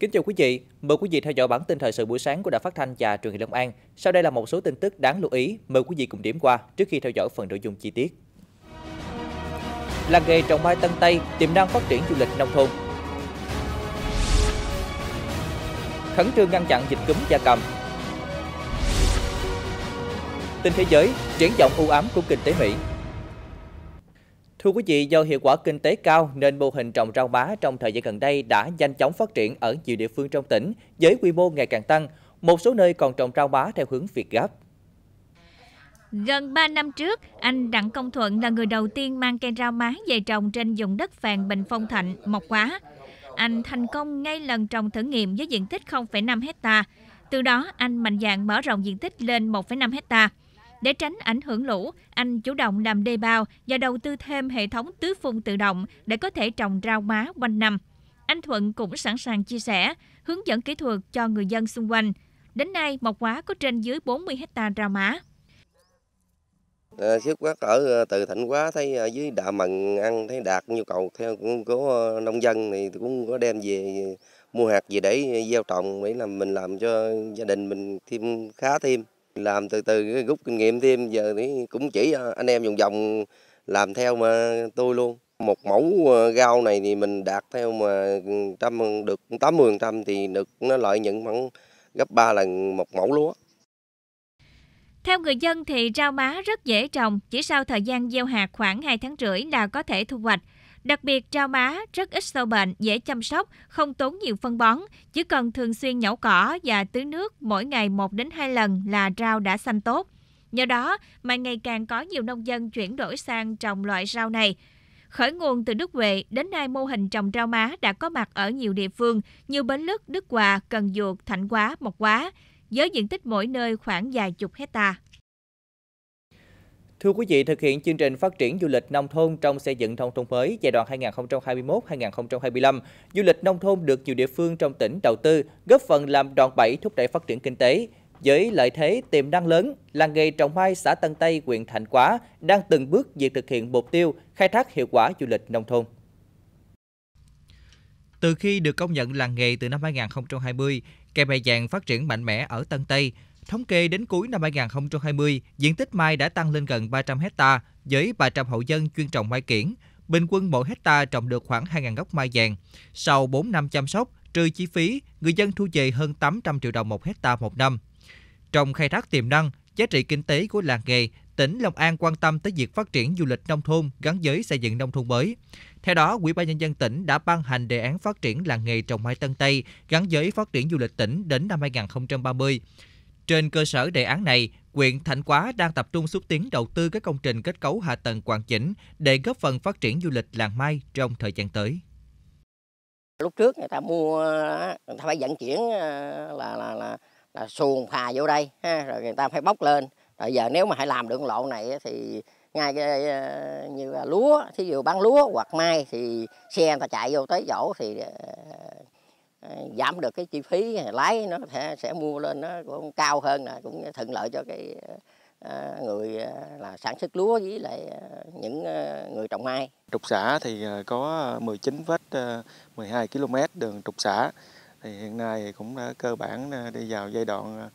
Kính chào quý vị, mời quý vị theo dõi bản tin thời sự buổi sáng của Đài Phát thanh và Truyền hình Long An. Sau đây là một số tin tức đáng lưu ý, mời quý vị cùng điểm qua trước khi theo dõi phần nội dung chi tiết. Làng nghề trồng mai Tân Tây tiềm năng phát triển du lịch nông thôn. Khẩn trương ngăn chặn dịch cúm gia cầm. Tin thế giới, triển vọng u ám của kinh tế Mỹ Thưa quý vị, do hiệu quả kinh tế cao nên mô hình trồng rau má trong thời gian gần đây đã nhanh chóng phát triển ở nhiều địa phương trong tỉnh với quy mô ngày càng tăng, một số nơi còn trồng rau má theo hướng Việt Gáp. Gần 3 năm trước, anh Đặng Công Thuận là người đầu tiên mang cây rau má về trồng trên vùng đất vàng Bình Phong Thạnh, Mộc quá Anh thành công ngay lần trồng thử nghiệm với diện tích 0,5 hecta. Từ đó, anh mạnh dạn mở rộng diện tích lên 1,5 hectare để tránh ảnh hưởng lũ, anh chủ động làm đê bao và đầu tư thêm hệ thống tưới phun tự động để có thể trồng rau má quanh năm. Anh Thuận cũng sẵn sàng chia sẻ, hướng dẫn kỹ thuật cho người dân xung quanh. Đến nay, Mộc hóa có trên dưới 40 hecta rau má. À, ờ, xuất phát ở ờ, từ Thịnh Quá thấy ờ, dưới đạ mần ăn thấy đạt nhu cầu theo cũng của nông dân thì cũng có đem về mua hạt về để gieo trồng để làm mình làm cho gia đình mình thêm khá thêm làm từ từ rút kinh nghiệm thêm giờ thì cũng chỉ ờ, anh em vòng vòng làm theo mà tôi luôn. Một mẫu rau ờ, này thì mình đạt theo mà ừ, trăm được 80% thì được nó lợi nhuận khoảng gấp 3 lần một mẫu lúa. Theo người dân thì rau má rất dễ trồng, chỉ sau thời gian gieo hạt khoảng 2 tháng rưỡi là có thể thu hoạch. Đặc biệt rau má rất ít sâu bệnh, dễ chăm sóc, không tốn nhiều phân bón, chỉ cần thường xuyên nhổ cỏ và tưới nước mỗi ngày 1 đến 2 lần là rau đã xanh tốt. Nhờ đó mà ngày càng có nhiều nông dân chuyển đổi sang trồng loại rau này. Khởi nguồn từ Đức Huệ, đến nay mô hình trồng rau má đã có mặt ở nhiều địa phương như Bến Lức, Đức Hòa, Cần Duộc, Thạnh Quá, Mộc Quá, với diện tích mỗi nơi khoảng vài chục hecta. Thưa quý vị, thực hiện chương trình phát triển du lịch nông thôn trong xây dựng nông thôn mới giai đoạn 2021-2025, du lịch nông thôn được nhiều địa phương trong tỉnh đầu tư, góp phần làm đòn bẩy thúc đẩy phát triển kinh tế. Với lợi thế tiềm năng lớn, làng nghề trồng mai xã Tân Tây, huyện Thạnh Quá đang từng bước việc thực hiện mục tiêu khai thác hiệu quả du lịch nông thôn. Từ khi được công nhận làng nghề từ năm 2020, cây mai vàng phát triển mạnh mẽ ở Tân Tây, Thống kê đến cuối năm 2020, diện tích mai đã tăng lên gần 300 hecta với 300 hộ dân chuyên trồng mai kiển. Bình quân mỗi hecta trồng được khoảng 2.000 gốc mai vàng. Sau 4 năm chăm sóc, trừ chi phí, người dân thu về hơn 800 triệu đồng một hecta một năm. Trong khai thác tiềm năng, giá trị kinh tế của làng nghề, tỉnh Long An quan tâm tới việc phát triển du lịch nông thôn gắn với xây dựng nông thôn mới. Theo đó, Ủy ban nhân dân tỉnh đã ban hành đề án phát triển làng nghề trồng mai Tân Tây gắn với phát triển du lịch tỉnh đến năm 2030. Trên cơ sở đề án này, huyện Thạnh Quá đang tập trung xúc tiến đầu tư các công trình kết cấu hạ tầng hoàn chỉnh để góp phần phát triển du lịch làng Mai trong thời gian tới. Lúc trước người ta mua người ta phải vận chuyển à, là là là, là xuồng phà vô đây ha, rồi người ta phải bốc lên. Rồi giờ nếu mà hãy làm được lộ này thì ngay cái, à, như là lúa, thí dụ bán lúa hoặc mai thì xe người ta chạy vô tới chỗ thì à, Ờ, giảm được cái chi phí lái nó sẽ, sẽ mua lên nó cũng cao hơn là cũng thuận lợi cho cái ờ, người ờ, là sản xuất lúa với lại những người trồng mai. Trục xã thì có 19 vết 12 km đường trục xã thì hiện nay cũng đã cơ bản đi vào giai đoạn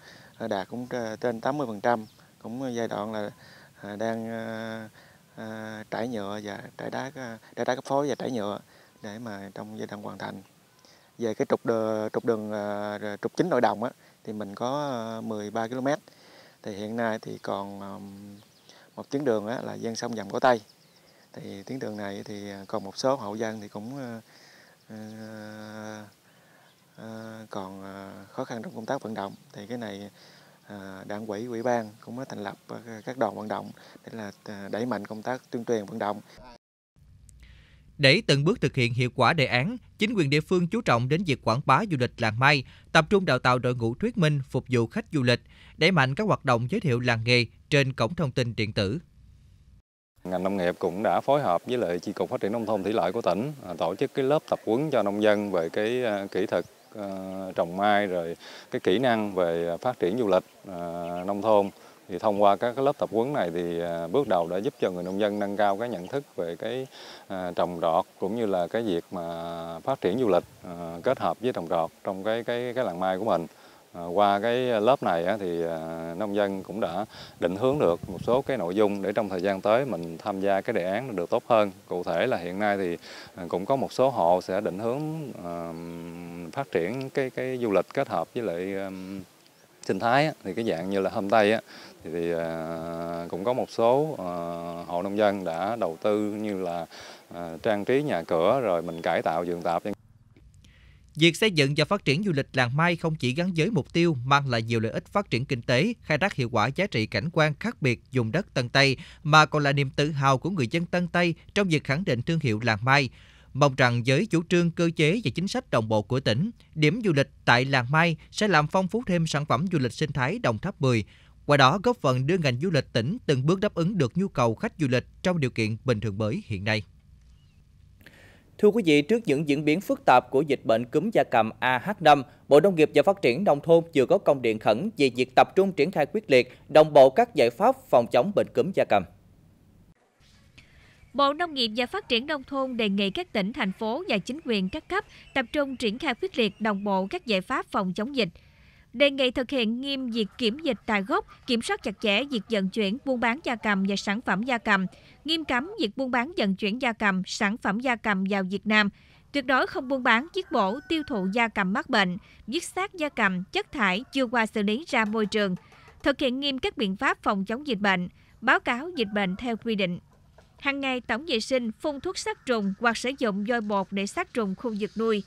đạt cũng trên 80%, cũng giai đoạn là đang trải nhựa và trải đá trải đá cấp phối và trải nhựa để mà trong giai đoạn hoàn thành về cái trục đường, trục đường à, trục chính nội đồng á, thì mình có 13 à, km thì hiện nay thì còn một tuyến đường á, là gian sông dầm cỏ tây thì tuyến đường này thì à, còn một số hậu dân thì cũng còn khó khăn trong công tác vận động thì cái này đảng quỹ ủy ban cũng đã thành lập các đoàn vận động để là đẩy mạnh công tác tuyên truyền vận động để từng bước thực hiện hiệu quả đề án, chính quyền địa phương chú trọng đến việc quảng bá du lịch làng Mai, tập trung đào tạo đội ngũ thuyết minh phục vụ khách du lịch, đẩy mạnh các hoạt động giới thiệu làng nghề trên cổng thông tin điện tử. Ngành nông nghiệp cũng đã phối hợp với lại chi cục phát triển nông thôn thủy lợi của tỉnh à, tổ chức cái lớp tập huấn cho nông dân về cái à, kỹ thuật à, trồng mai rồi cái kỹ năng về phát triển du lịch nông thôn thì thông qua các lớp tập huấn này thì à, bước đầu đã giúp cho người nông dân nâng cao cái nhận thức về cái à, trồng trọt cũng như là cái việc mà phát triển du lịch à, kết hợp với trồng trọt trong cái cái cái làng mai của mình qua cái lớp này thì nông dân cũng đã định hướng được một số cái nội dung để trong thời gian tới mình tham gia cái đề án được tốt hơn. Cụ thể là hiện nay thì cũng có một số hộ sẽ định hướng phát triển cái cái du lịch kết hợp với lại sinh thái thì cái dạng như là homestay tây thì, thì à, cũng có một số à, hộ nông dân đã đầu tư như là à, trang trí nhà cửa rồi mình cải tạo vườn tạp. Việc xây dựng và phát triển du lịch làng Mai không chỉ gắn với mục tiêu mang lại nhiều lợi ích phát triển kinh tế, khai thác hiệu quả giá trị cảnh quan khác biệt vùng đất Tân Tây, mà còn là niềm tự hào của người dân Tân Tây trong việc khẳng định thương hiệu làng Mai. Mong rằng với chủ trương cơ chế và chính sách đồng bộ của tỉnh, điểm du lịch tại Làng Mai sẽ làm phong phú thêm sản phẩm du lịch sinh thái Đồng Tháp 10, qua đó góp phần đưa ngành du lịch tỉnh từng bước đáp ứng được nhu cầu khách du lịch trong điều kiện bình thường mới hiện nay. Thưa quý vị, trước những diễn biến phức tạp của dịch bệnh cúm gia cầm AH5, Bộ Nông nghiệp và Phát triển Nông thôn vừa có công điện khẩn về việc tập trung triển khai quyết liệt đồng bộ các giải pháp phòng chống bệnh cúm gia cầm. Bộ Nông nghiệp và Phát triển Nông thôn đề nghị các tỉnh, thành phố và chính quyền các cấp tập trung triển khai quyết liệt đồng bộ các giải pháp phòng chống dịch. Đề nghị thực hiện nghiêm việc kiểm dịch tại gốc, kiểm soát chặt chẽ việc vận chuyển, buôn bán gia cầm và sản phẩm gia cầm, nghiêm cấm việc buôn bán vận chuyển gia cầm, sản phẩm gia cầm vào Việt Nam, tuyệt đối không buôn bán, giết bổ, tiêu thụ gia cầm mắc bệnh, giết xác gia cầm, chất thải chưa qua xử lý ra môi trường, thực hiện nghiêm các biện pháp phòng chống dịch bệnh, báo cáo dịch bệnh theo quy định. Hàng ngày tổng vệ sinh, phun thuốc sát trùng hoặc sử dụng dôi bột để sát trùng khu vực nuôi.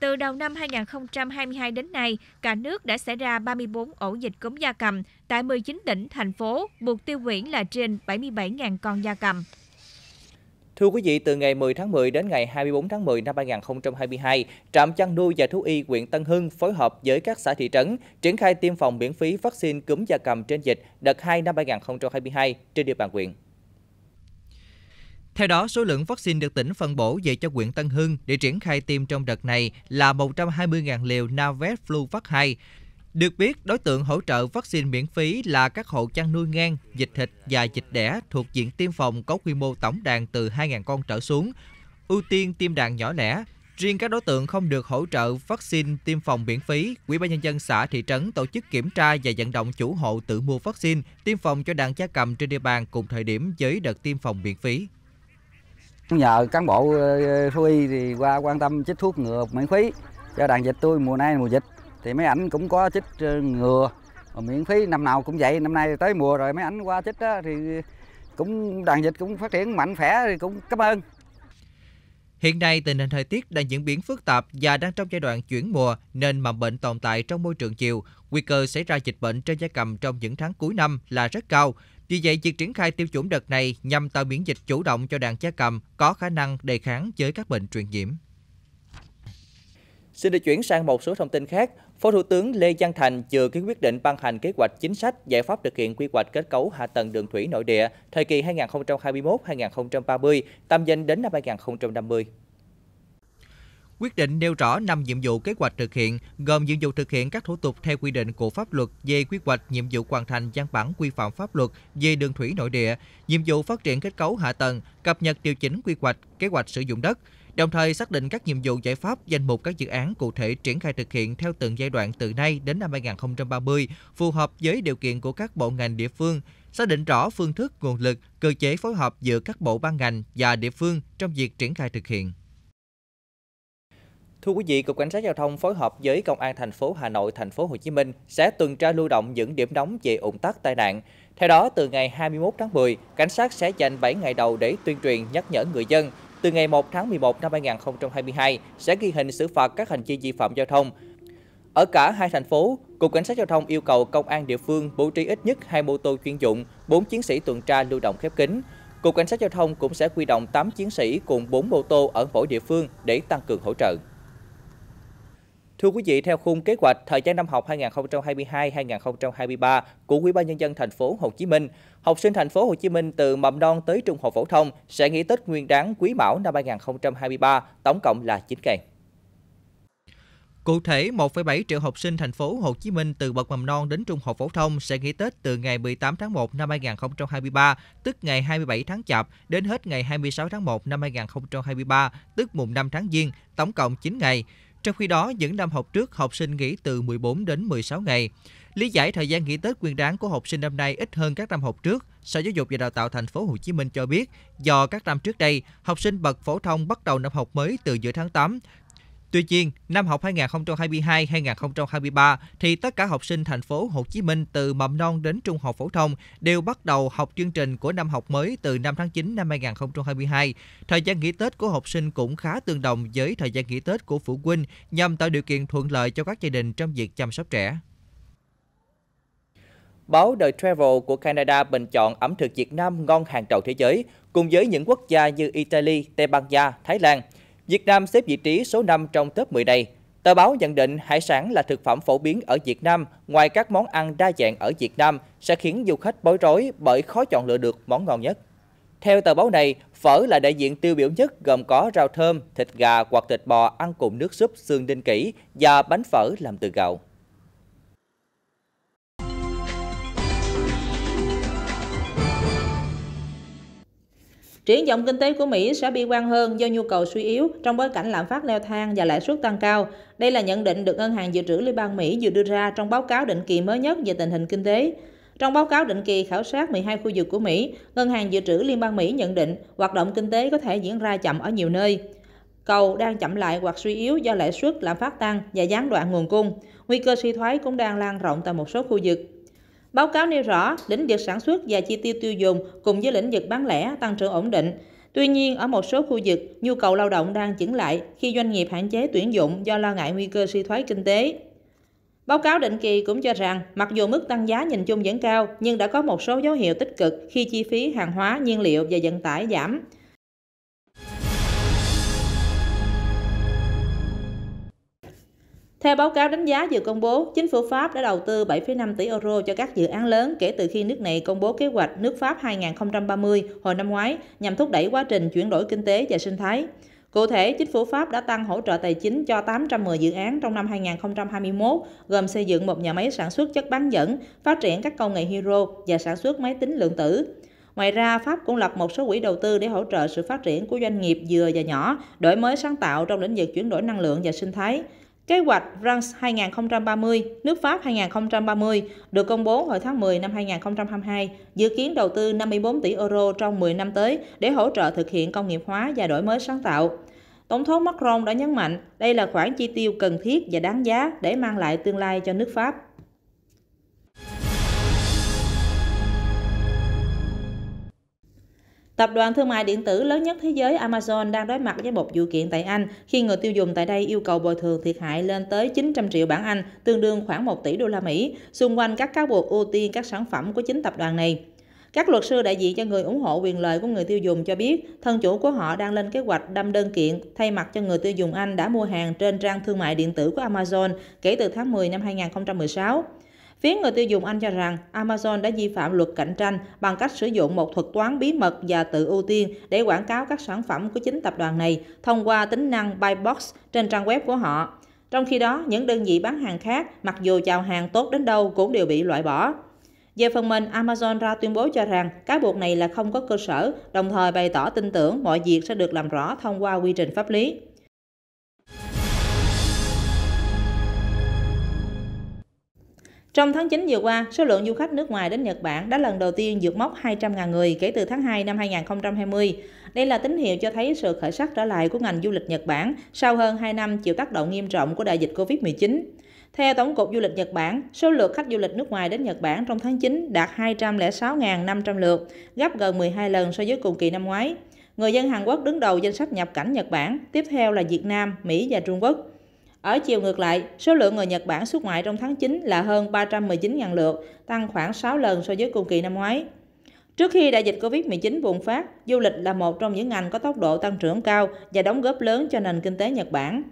Từ đầu năm 2022 đến nay, cả nước đã xảy ra 34 ổ dịch cúm gia cầm tại 19 tỉnh, thành phố, buộc tiêu hủy là trên 77.000 con gia cầm. Thưa quý vị, từ ngày 10 tháng 10 đến ngày 24 tháng 10 năm 2022, Trạm chăn nuôi và thú y huyện Tân Hưng phối hợp với các xã thị trấn triển khai tiêm phòng miễn phí vaccine cúm gia cầm trên dịch đợt 2 năm 2022 trên địa bàn huyện. Theo đó, số lượng vaccine được tỉnh phân bổ về cho huyện Tân Hưng để triển khai tiêm trong đợt này là 120.000 liều Navet Fluvac 2. Được biết, đối tượng hỗ trợ vaccine miễn phí là các hộ chăn nuôi ngang, dịch thịt và dịch đẻ thuộc diện tiêm phòng có quy mô tổng đàn từ 2.000 con trở xuống, ưu tiên tiêm đàn nhỏ lẻ. Riêng các đối tượng không được hỗ trợ vaccine tiêm phòng miễn phí, Ủy ban nhân dân xã thị trấn tổ chức kiểm tra và vận động chủ hộ tự mua vaccine tiêm phòng cho đàn gia cầm trên địa bàn cùng thời điểm với đợt tiêm phòng miễn phí. Nhờ cán bộ ờ, thú y thì qua quan tâm chích thuốc ngừa miễn phí cho đàn vịt tôi mùa nay mùa dịch thì mấy ảnh cũng có chích ờ, ngừa miễn phí năm nào cũng vậy năm nay tới mùa rồi mấy ảnh qua chích đó, thì cũng đàn vịt cũng phát triển mạnh khỏe thì cũng cảm ơn Hiện nay tình hình thời tiết đang diễn biến phức tạp và đang trong giai đoạn chuyển mùa nên mầm bệnh tồn tại trong môi trường chiều, nguy cơ xảy ra dịch bệnh trên gia cầm trong những tháng cuối năm là rất cao. Vì vậy, việc triển khai tiêu chủng đợt này nhằm tạo miễn dịch chủ động cho đàn gia cầm có khả năng đề kháng với các bệnh truyền nhiễm. Xin được chuyển sang một số thông tin khác. Phó Thủ tướng Lê Văn Thành vừa ký quyết định ban hành kế hoạch chính sách giải pháp thực hiện quy hoạch kết cấu hạ tầng đường thủy nội địa thời kỳ 2021-2030, tầm nhìn đến năm 2050. Quyết định nêu rõ 5 nhiệm vụ kế hoạch thực hiện, gồm nhiệm vụ thực hiện các thủ tục theo quy định của pháp luật về quy hoạch nhiệm vụ hoàn thành văn bản quy phạm pháp luật về đường thủy nội địa, nhiệm vụ phát triển kết cấu hạ tầng, cập nhật điều chỉnh quy hoạch, kế hoạch sử dụng đất, đồng thời xác định các nhiệm vụ giải pháp danh mục các dự án cụ thể triển khai thực hiện theo từng giai đoạn từ nay đến năm 2030, phù hợp với điều kiện của các bộ ngành địa phương, xác định rõ phương thức, nguồn lực, cơ chế phối hợp giữa các bộ ban ngành và địa phương trong việc triển khai thực hiện. Thưa quý vị, cục cảnh sát giao thông phối hợp với công an thành phố Hà Nội, thành phố Hồ Chí Minh sẽ tuần tra lưu động những điểm nóng về ủng tắc tai nạn. Theo đó, từ ngày 21 tháng 10, cảnh sát sẽ dành 7 ngày đầu để tuyên truyền nhắc nhở người dân. Từ ngày 1 tháng 11 năm 2022 sẽ ghi hình xử phạt các hành vi vi phạm giao thông. Ở cả hai thành phố, Cục Cảnh sát Giao thông yêu cầu công an địa phương bố trí ít nhất hai mô tô chuyên dụng, 4 chiến sĩ tuần tra lưu động khép kín. Cục Cảnh sát Giao thông cũng sẽ quy động 8 chiến sĩ cùng 4 mô tô ở mỗi địa phương để tăng cường hỗ trợ. Thưa quý vị, theo khung kế hoạch thời gian năm học 2022-2023 của Ủy ban nhân dân thành phố Hồ Chí Minh, học sinh thành phố Hồ Chí Minh từ mầm non tới trung học phổ thông sẽ nghỉ Tết Nguyên đán Quý Mão năm 2023, tổng cộng là 9 ngày. Cụ thể, 1,7 triệu học sinh thành phố Hồ Chí Minh từ bậc mầm non đến trung học phổ thông sẽ nghỉ Tết từ ngày 18 tháng 1 năm 2023, tức ngày 27 tháng Chạp, đến hết ngày 26 tháng 1 năm 2023, tức mùng 5 tháng Giêng, tổng cộng 9 ngày. Trong khi đó, những năm học trước, học sinh nghỉ từ 14 đến 16 ngày. Lý giải thời gian nghỉ Tết Nguyên đán của học sinh năm nay ít hơn các năm học trước, Sở Giáo dục và Đào tạo thành phố Hồ Chí Minh cho biết, do các năm trước đây, học sinh bậc phổ thông bắt đầu năm học mới từ giữa tháng 8, Tuy nhiên, năm học 2022-2023 thì tất cả học sinh thành phố Hồ Chí Minh từ mầm non đến trung học phổ thông đều bắt đầu học chương trình của năm học mới từ năm tháng 9 năm 2022. Thời gian nghỉ Tết của học sinh cũng khá tương đồng với thời gian nghỉ Tết của phụ huynh nhằm tạo điều kiện thuận lợi cho các gia đình trong việc chăm sóc trẻ. Báo The Travel của Canada bình chọn ẩm thực Việt Nam ngon hàng đầu thế giới cùng với những quốc gia như Italy, Tây Ban Nha, Thái Lan – Việt Nam xếp vị trí số 5 trong top 10 này. Tờ báo nhận định hải sản là thực phẩm phổ biến ở Việt Nam, ngoài các món ăn đa dạng ở Việt Nam sẽ khiến du khách bối rối bởi khó chọn lựa được món ngon nhất. Theo tờ báo này, phở là đại diện tiêu biểu nhất gồm có rau thơm, thịt gà hoặc thịt bò ăn cùng nước súp xương đinh kỹ và bánh phở làm từ gạo. Triển vọng kinh tế của Mỹ sẽ bi quan hơn do nhu cầu suy yếu trong bối cảnh lạm phát leo thang và lãi suất tăng cao. Đây là nhận định được Ngân hàng Dự trữ Liên bang Mỹ vừa đưa ra trong báo cáo định kỳ mới nhất về tình hình kinh tế. Trong báo cáo định kỳ khảo sát 12 khu vực của Mỹ, Ngân hàng Dự trữ Liên bang Mỹ nhận định hoạt động kinh tế có thể diễn ra chậm ở nhiều nơi. Cầu đang chậm lại hoặc suy yếu do lãi suất lạm phát tăng và gián đoạn nguồn cung. Nguy cơ suy thoái cũng đang lan rộng tại một số khu vực. Báo cáo nêu rõ, lĩnh vực sản xuất và chi tiêu tiêu dùng cùng với lĩnh vực bán lẻ tăng trưởng ổn định. Tuy nhiên, ở một số khu vực, nhu cầu lao động đang chững lại khi doanh nghiệp hạn chế tuyển dụng do lo ngại nguy cơ suy thoái kinh tế. Báo cáo định kỳ cũng cho rằng, mặc dù mức tăng giá nhìn chung vẫn cao, nhưng đã có một số dấu hiệu tích cực khi chi phí hàng hóa, nhiên liệu và vận tải giảm. Theo báo cáo đánh giá vừa công bố, chính phủ Pháp đã đầu tư 7,5 tỷ euro cho các dự án lớn kể từ khi nước này công bố kế hoạch nước Pháp 2030 hồi năm ngoái nhằm thúc đẩy quá trình chuyển đổi kinh tế và sinh thái. Cụ thể, chính phủ Pháp đã tăng hỗ trợ tài chính cho 810 dự án trong năm 2021, gồm xây dựng một nhà máy sản xuất chất bán dẫn, phát triển các công nghệ hydro và sản xuất máy tính lượng tử. Ngoài ra, Pháp cũng lập một số quỹ đầu tư để hỗ trợ sự phát triển của doanh nghiệp vừa và nhỏ, đổi mới sáng tạo trong lĩnh vực chuyển đổi năng lượng và sinh thái. Kế hoạch France 2030, nước Pháp 2030 được công bố hồi tháng 10 năm 2022, dự kiến đầu tư 54 tỷ euro trong 10 năm tới để hỗ trợ thực hiện công nghiệp hóa và đổi mới sáng tạo. Tổng thống Macron đã nhấn mạnh đây là khoản chi tiêu cần thiết và đáng giá để mang lại tương lai cho nước Pháp. Tập đoàn thương mại điện tử lớn nhất thế giới Amazon đang đối mặt với một vụ kiện tại Anh khi người tiêu dùng tại đây yêu cầu bồi thường thiệt hại lên tới 900 triệu bảng Anh, tương đương khoảng 1 tỷ đô la Mỹ, xung quanh các cáo buộc ưu tiên các sản phẩm của chính tập đoàn này. Các luật sư đại diện cho người ủng hộ quyền lợi của người tiêu dùng cho biết, thân chủ của họ đang lên kế hoạch đâm đơn kiện thay mặt cho người tiêu dùng Anh đã mua hàng trên trang thương mại điện tử của Amazon kể từ tháng 10 năm 2016. Phía người tiêu dùng Anh cho rằng Amazon đã vi phạm luật cạnh tranh bằng cách sử dụng một thuật toán bí mật và tự ưu tiên để quảng cáo các sản phẩm của chính tập đoàn này thông qua tính năng Buy Box trên trang web của họ. Trong khi đó, những đơn vị bán hàng khác, mặc dù chào hàng tốt đến đâu cũng đều bị loại bỏ. Về phần mình, Amazon ra tuyên bố cho rằng cáo buộc này là không có cơ sở, đồng thời bày tỏ tin tưởng mọi việc sẽ được làm rõ thông qua quy trình pháp lý. Trong tháng 9 vừa qua, số lượng du khách nước ngoài đến Nhật Bản đã lần đầu tiên vượt mốc 200.000 người kể từ tháng 2 năm 2020. Đây là tín hiệu cho thấy sự khởi sắc trở lại của ngành du lịch Nhật Bản sau hơn 2 năm chịu tác động nghiêm trọng của đại dịch Covid-19. Theo Tổng cục Du lịch Nhật Bản, số lượt khách du lịch nước ngoài đến Nhật Bản trong tháng 9 đạt 206.500 lượt, gấp gần 12 lần so với cùng kỳ năm ngoái. Người dân Hàn Quốc đứng đầu danh sách nhập cảnh Nhật Bản, tiếp theo là Việt Nam, Mỹ và Trung Quốc. Ở chiều ngược lại, số lượng người Nhật Bản xuất ngoại trong tháng 9 là hơn 319.000 lượt, tăng khoảng 6 lần so với cùng kỳ năm ngoái. Trước khi đại dịch Covid-19 bùng phát, du lịch là một trong những ngành có tốc độ tăng trưởng cao và đóng góp lớn cho nền kinh tế Nhật Bản.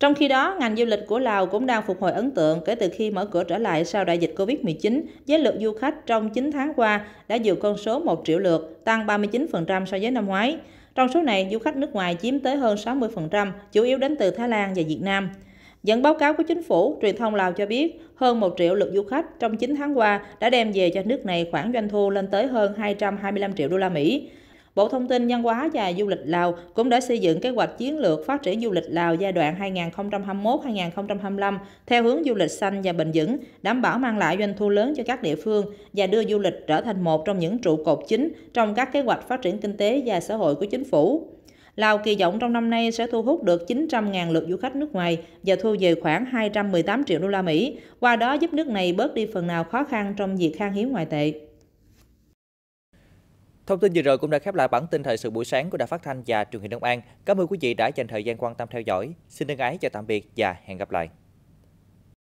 Trong khi đó, ngành du lịch của Lào cũng đang phục hồi ấn tượng kể từ khi mở cửa trở lại sau đại dịch Covid-19, với lượng du khách trong 9 tháng qua đã vượt con số 1 triệu lượt, tăng 39% so với năm ngoái. Trong số này, du khách nước ngoài chiếm tới hơn 60%, chủ yếu đến từ Thái Lan và Việt Nam. Dẫn báo cáo của chính phủ, truyền thông Lào cho biết hơn 1 triệu lượt du khách trong 9 tháng qua đã đem về cho nước này khoản doanh thu lên tới hơn 225 triệu đô la Mỹ. Bộ Thông tin Văn hóa và Du lịch Lào cũng đã xây dựng kế hoạch chiến lược phát triển du lịch Lào giai đoạn 2021-2025 theo hướng du lịch xanh và bền vững, đảm bảo mang lại doanh thu lớn cho các địa phương và đưa du lịch trở thành một trong những trụ cột chính trong các kế hoạch phát triển kinh tế và xã hội của chính phủ. Lào kỳ vọng trong năm nay sẽ thu hút được 900.000 lượt du khách nước ngoài và thu về khoảng 218 triệu đô la Mỹ, qua đó giúp nước này bớt đi phần nào khó khăn trong việc khan hiếm ngoại tệ. Thông tin vừa rồi cũng đã khép lại bản tin thời sự buổi sáng của Đài Phát Thanh và Truyền hình Đông An. Cảm ơn quý vị đã dành thời gian quan tâm theo dõi. Xin thân ái chào tạm biệt và hẹn gặp lại.